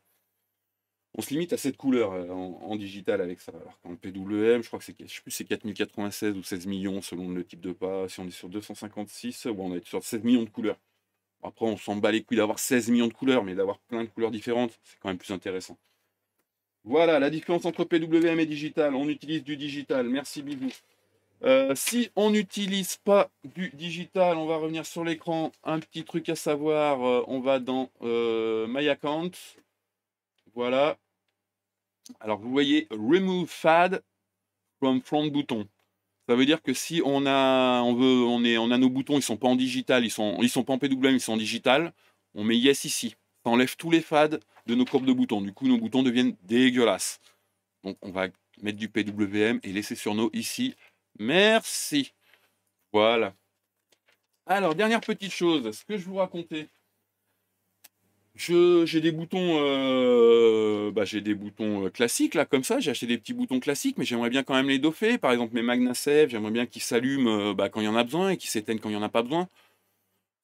Speaker 1: On se limite à cette couleur euh, en, digital avec ça. Alors qu'en PWM, je crois que c'est 4096 ou 16 millions selon le type de pas. Si on est sur 256, on est sur 7 millions de couleurs. Après, on s'en bat les couilles d'avoir 16 millions de couleurs, mais d'avoir plein de couleurs différentes, c'est quand même plus intéressant. Voilà, la différence entre PWM et digital. On utilise du digital. Merci, Bibou. Euh, si on n'utilise pas du digital, on va revenir sur l'écran. Un petit truc à savoir, euh, on va dans euh, My Account. Voilà. Alors vous voyez Remove Fad from Front bouton. Ça veut dire que si on a, on veut, on est, on a nos boutons, ils sont pas en digital, ils sont, ils sont pas en PWM, ils sont en digital. On met yes ici. Ça enlève tous les fades de nos courbes de boutons. Du coup, nos boutons deviennent dégueulasses. Donc, on va mettre du PWM et laisser sur nos ici. Merci. Voilà. Alors, dernière petite chose, ce que je vous racontais j'ai des boutons, euh, bah, j'ai des boutons euh, classiques là comme ça. J'ai acheté des petits boutons classiques, mais j'aimerais bien quand même les doffer. Par exemple, mes Magnasev, j'aimerais bien qu'ils s'allument euh, bah, quand il y en a besoin et qu'ils s'éteignent quand il y en a pas besoin.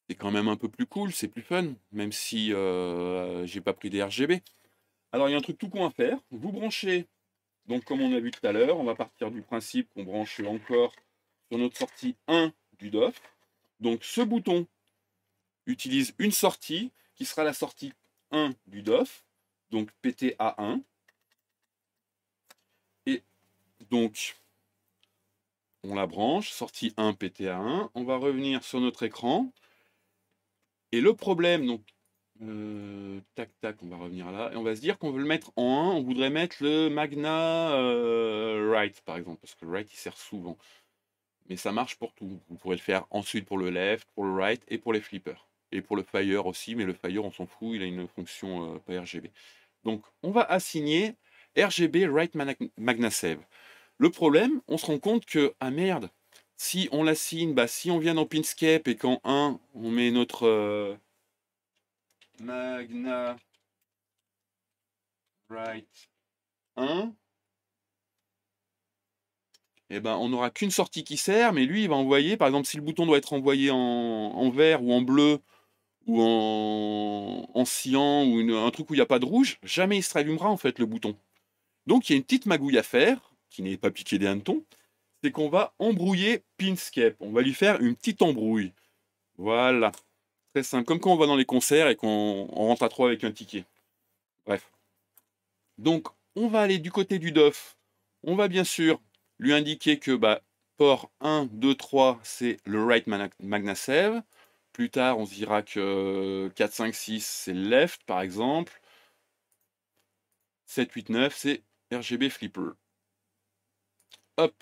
Speaker 1: C'est quand même un peu plus cool, c'est plus fun, même si je j'ai pas pris des RGB. Alors il y a un truc tout con à faire. Vous branchez. Donc comme on a vu tout à l'heure, on va partir du principe qu'on branche encore sur notre sortie 1 du DOF. Donc ce bouton utilise une sortie qui sera la sortie 1 du DOF, donc PTA1. Et donc, on la branche, sortie 1 PTA1. On va revenir sur notre écran. Et le problème, donc, euh, tac, tac, on va revenir là. Et on va se dire qu'on veut le mettre en 1. On voudrait mettre le Magna euh, Right, par exemple, parce que le Right, il sert souvent. Mais ça marche pour tout. Vous pourrez le faire ensuite pour le left, pour le right et pour les flippers et pour le Fire aussi, mais le Fire, on s'en fout, il a une fonction euh, pas RGB. Donc, on va assigner RGB Right Le problème, on se rend compte que, ah merde, si on l'assigne, bah, si on vient dans Pinscape et qu'en 1, on met notre euh, Magna 1, eh ben, on n'aura qu'une sortie qui sert, mais lui, il va envoyer, par exemple, si le bouton doit être envoyé en, en vert ou en bleu, ou en, sciant, ou un truc où il n'y a pas de rouge, jamais il se rallumera en fait le bouton. Donc il y a une petite magouille à faire, qui n'est pas piqué des hannetons, c'est qu'on va embrouiller Pinscape. On va lui faire une petite embrouille. Voilà. Très simple. Comme quand on va dans les concerts et qu'on rentre à trois avec un ticket. Bref. Donc, on va aller du côté du DOF. On va bien sûr lui indiquer que bah, port 1, 2, 3, c'est le right Magnasev. Plus tard, on se dira que 4, 5, 6, c'est left, par exemple. 7, 8, 9, c'est RGB flipper. Hop.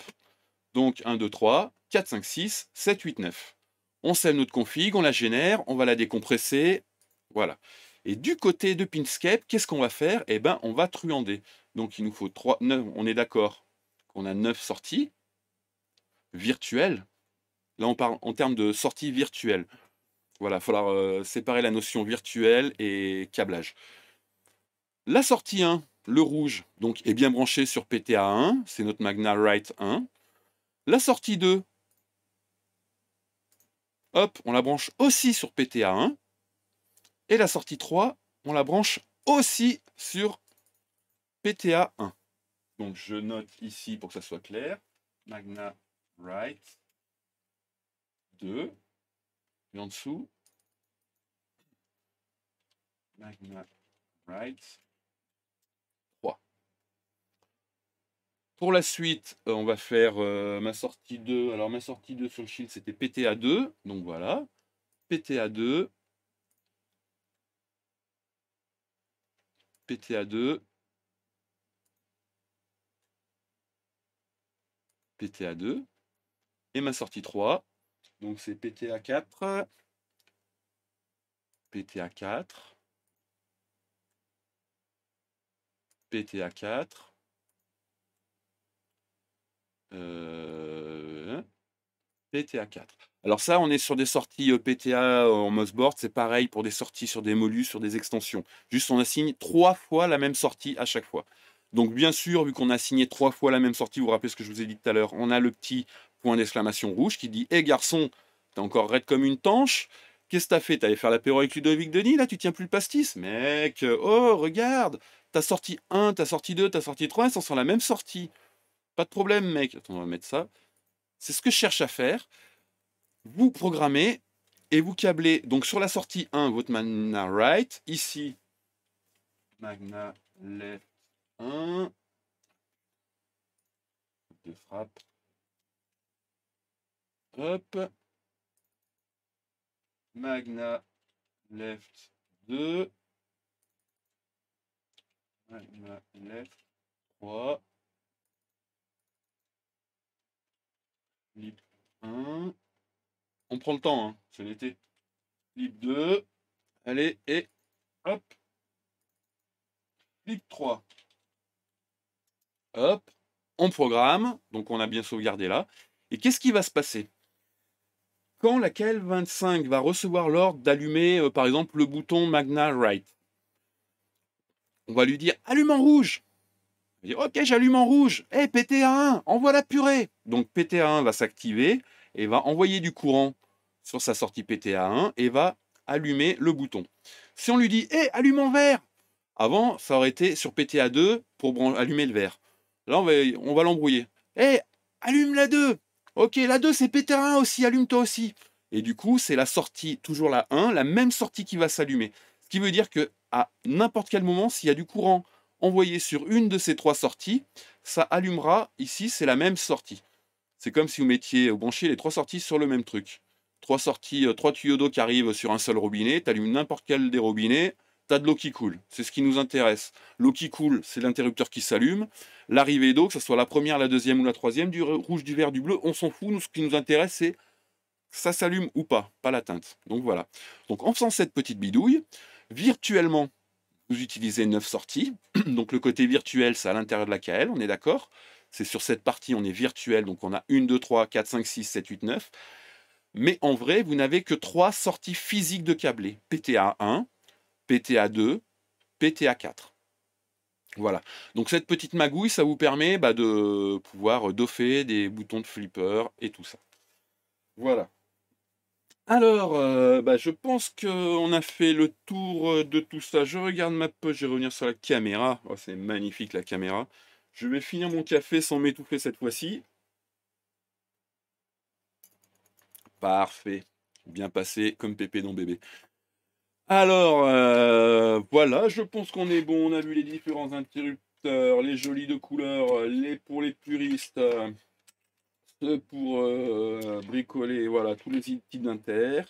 Speaker 1: Donc 1, 2, 3, 4, 5, 6, 7, 8, 9. On sème notre config, on la génère, on va la décompresser. Voilà. Et du côté de Pinscape, qu'est-ce qu'on va faire Eh bien, on va truander. Donc, il nous faut 3, 9, on est d'accord qu'on a 9 sorties virtuelles. Là, on parle en termes de sorties virtuelles. Voilà, il va falloir séparer la notion virtuelle et câblage. La sortie 1, le rouge, donc est bien branché sur PTA 1, c'est notre Magna Write 1. La sortie 2, hop, on la branche aussi sur PTA 1. Et la sortie 3, on la branche aussi sur PTA 1. Donc je note ici pour que ça soit clair, Magna Write 2 en dessous, 3. Pour la suite, euh, on va faire euh, ma sortie 2. Alors ma sortie 2 sur le shield, c'était PTA 2. Donc voilà, PTA 2. PTA 2. PTA 2. Et ma sortie 3. Donc c'est PTA4. PTA4. PTA4. PTA4. Alors ça, on est sur des sorties euh, PTA euh, en Mossboard. c'est pareil pour des sorties sur des molus, sur des extensions. Juste, on assigne trois fois la même sortie à chaque fois. Donc bien sûr, vu qu'on a signé trois fois la même sortie, vous vous rappelez ce que je vous ai dit tout à l'heure, on a le petit point d'exclamation rouge qui dit Hé eh, hey garçon, t'es encore raide comme une tanche Qu'est-ce que t'as fait T'allais faire l'apéro avec Ludovic Denis, là, tu tiens plus le pastis Mec, oh, regarde T'as sorti 1, t'as sorti 2, t'as sorti 3, ça sur la même sortie. Pas de problème, mec. on va mettre ça. C'est ce que je cherche à faire. Vous programmez et vous câblez. Donc, sur la sortie 1, votre magna right. Ici, magna left 1. De frappe. Hop. Magna left 2. Magna left 3. Lib 1. On prend le temps, hein, c'est l'été. Lib 2. Allez, et hop. Lib 3. Hop. On programme, donc on a bien sauvegardé là. Et qu'est-ce qui va se passer quand la 25 va recevoir l'ordre d'allumer, euh, par exemple, le bouton Magna Right, on va lui dire allume en rouge. ok, j'allume en rouge. et hey, PTA1, envoie la purée. Donc PTA1 va s'activer et va envoyer du courant sur sa sortie PTA1 et va allumer le bouton. Si on lui dit eh, allume en vert, avant ça aurait été sur PTA2 pour allumer le vert. Là, on va, l'embrouiller. et eh, allume la 2 Ok, la 2, c'est 1 aussi, allume-toi aussi. Et du coup, c'est la sortie, toujours la 1, la même sortie qui va s'allumer. Ce qui veut dire que à n'importe quel moment, s'il y a du courant envoyé sur une de ces trois sorties, ça allumera. Ici, c'est la même sortie. C'est comme si vous mettiez, au branchiez les trois sorties sur le même truc. Trois sorties, euh, trois tuyaux d'eau qui arrivent sur un seul robinet, tu allumes n'importe quel des robinets, t'as de l'eau qui coule. C'est ce qui nous intéresse. L'eau qui coule, c'est l'interrupteur qui s'allume. L'arrivée d'eau, que ce soit la première, la deuxième ou la troisième, du rouge, du vert, du bleu, on s'en fout. Nous, ce qui nous intéresse, c'est que ça s'allume ou pas, pas la teinte. Donc voilà. Donc en faisant cette petite bidouille, virtuellement, vous utilisez neuf sorties. Donc le côté virtuel, c'est à l'intérieur de la KL, on est d'accord. C'est sur cette partie, on est virtuel, donc on a 1, 2, 3, 4, 5, 6, 7, 8, 9. Mais en vrai, vous n'avez que trois sorties physiques de câblé. PTA 1, PTA2, PTA4. Voilà. Donc cette petite magouille, ça vous permet bah, de pouvoir doffer des boutons de flipper et tout ça. Voilà. Alors, euh, bah, je pense qu'on a fait le tour de tout ça. Je regarde ma poche, je vais revenir sur la caméra. Oh, c'est magnifique la caméra. Je vais finir mon café sans m'étouffer cette fois-ci. Parfait. Bien passé comme pépé dans bébé. Alors, euh, voilà, je pense qu'on est bon. On a vu les différents interrupteurs, les jolis de couleur, les pour les puristes, euh, ceux pour euh, bricoler, voilà, tous les types d'inter.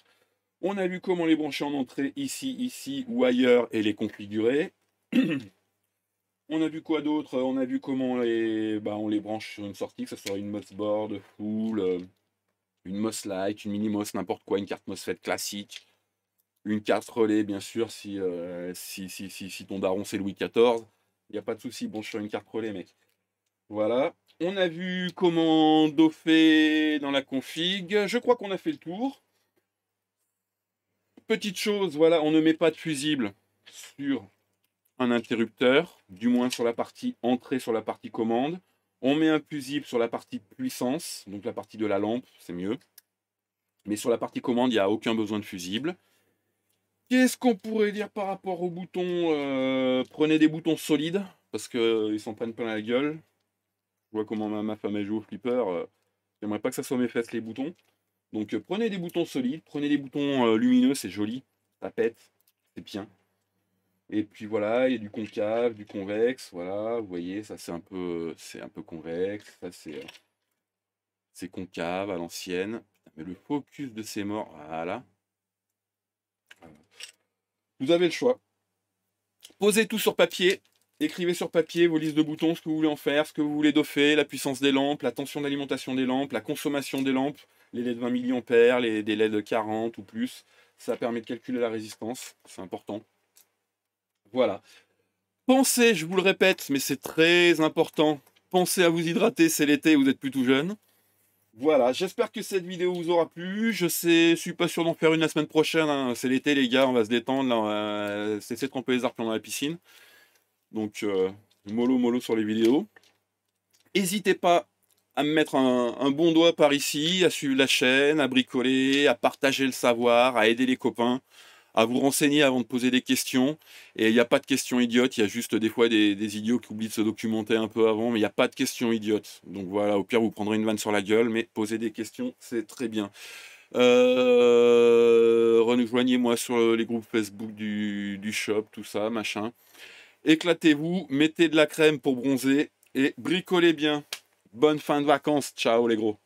Speaker 1: On a vu comment les brancher en entrée ici, ici ou ailleurs et les configurer. on a vu quoi d'autre On a vu comment on les, bah, on les branche sur une sortie, que ce soit une MOSBoard, full, une light, une mini MOS, n'importe quoi, une carte MOSFET classique une carte relais, bien sûr, si, euh, si, ton daron c'est Louis XIV. Il n'y a pas de souci, bon, je suis une carte relais, mec. Voilà. On a vu comment doffer dans la config. Je crois qu'on a fait le tour. Petite chose, voilà, on ne met pas de fusible sur un interrupteur, du moins sur la partie entrée, sur la partie commande. On met un fusible sur la partie puissance, donc la partie de la lampe, c'est mieux. Mais sur la partie commande, il n'y a aucun besoin de fusible. Qu'est-ce qu'on pourrait dire par rapport aux boutons euh, Prenez des boutons solides, parce qu'ils euh, s'en prennent plein la gueule. Je vois comment ma, femme elle joue au flipper. Euh, j'aimerais pas que ça soit mes fesses les boutons. Donc prenez des boutons solides, prenez des boutons lumineux, c'est joli, ça pète, c'est bien. Et puis voilà, il y a du concave, du convexe, voilà, vous voyez, ça c'est un peu c'est un peu convexe, ça c'est concave à l'ancienne. Mais le focus de ces morts, voilà. Vous avez le choix. Posez tout sur papier, écrivez sur papier vos listes de boutons, ce que vous voulez en faire, ce que vous voulez doffer, la puissance des lampes, la tension d'alimentation des lampes, la consommation des lampes, les LED 20 mAh, les, des de 40 ou plus. Ça permet de calculer la résistance, c'est important. Voilà. Pensez, je vous le répète, mais c'est très important, pensez à vous hydrater, c'est l'été, vous êtes plutôt jeune. Voilà, j'espère que cette vidéo vous aura plu. Je sais, suis pas sûr d'en faire une la semaine prochaine. Hein. C'est l'été, les gars, on va se détendre. c'est on va de euh, tromper les arbres dans la piscine. Donc, euh, mollo, mollo sur les vidéos. N'hésitez pas à me mettre un, un, bon doigt par ici, à suivre la chaîne, à bricoler, à partager le savoir, à aider les copains à vous renseigner avant de poser des questions. Et il n'y a pas de questions idiotes. Il y a juste des fois des, idiots qui oublient de se documenter un peu avant, mais il n'y a pas de questions idiotes. Donc voilà, au pire, vous prendrez une vanne sur la gueule, mais poser des questions, c'est très bien. Euh, rejoignez-moi sur les groupes Facebook du, du shop, tout ça, machin. Éclatez-vous, mettez de la crème pour bronzer et bricolez bien. Bonne fin de vacances. Ciao les gros.